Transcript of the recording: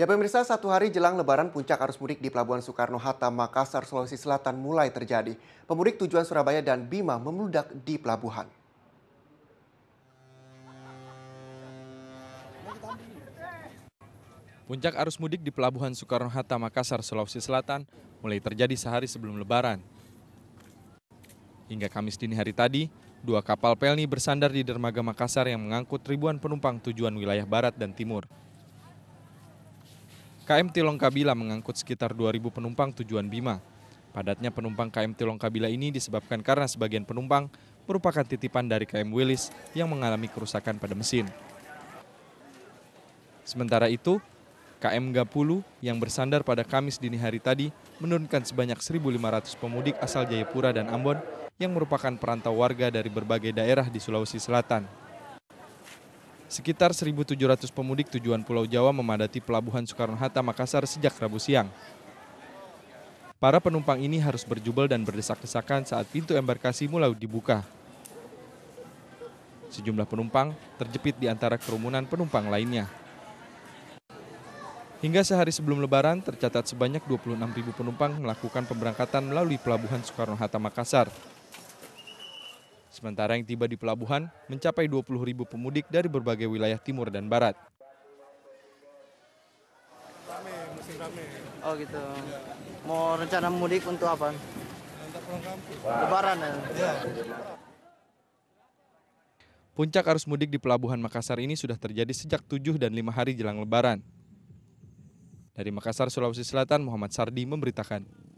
Ya pemirsa, satu hari jelang lebaran puncak arus mudik di Pelabuhan Soekarno-Hatta, Makassar, Sulawesi Selatan mulai terjadi. Pemudik tujuan Surabaya dan Bima memeludak di pelabuhan. Puncak arus mudik di Pelabuhan Soekarno-Hatta, Makassar, Sulawesi Selatan mulai terjadi sehari sebelum lebaran. Hingga Kamis dini hari tadi, dua kapal pelni bersandar di dermaga Makassar yang mengangkut ribuan penumpang tujuan wilayah barat dan timur. KM Tilongkabila mengangkut sekitar 2.000 penumpang tujuan Bima. Padatnya penumpang KM Tilongkabila ini disebabkan karena sebagian penumpang merupakan titipan dari KM Willis yang mengalami kerusakan pada mesin. Sementara itu, KM Gapulu yang bersandar pada Kamis dini hari tadi menurunkan sebanyak 1.500 pemudik asal Jayapura dan Ambon yang merupakan perantau warga dari berbagai daerah di Sulawesi Selatan. Sekitar 1.700 pemudik tujuan Pulau Jawa memadati Pelabuhan Soekarno-Hatta Makassar sejak Rabu siang. Para penumpang ini harus berjubel dan berdesak-desakan saat pintu embarkasi mulai dibuka. Sejumlah penumpang terjepit di antara kerumunan penumpang lainnya. Hingga sehari sebelum lebaran, tercatat sebanyak 26.000 penumpang melakukan pemberangkatan melalui Pelabuhan Soekarno-Hatta Makassar. Sementara yang tiba di pelabuhan mencapai 20 ribu pemudik dari berbagai wilayah timur dan barat. Rame, musim rame. Oh gitu. Mau rencana mudik untuk apa? Untuk pulang kampung. Lebaran ya? ya. Puncak arus mudik di Pelabuhan Makassar ini sudah terjadi sejak 7 dan 5 hari jelang lebaran. Dari Makassar, Sulawesi Selatan, Muhammad Sardi memberitakan.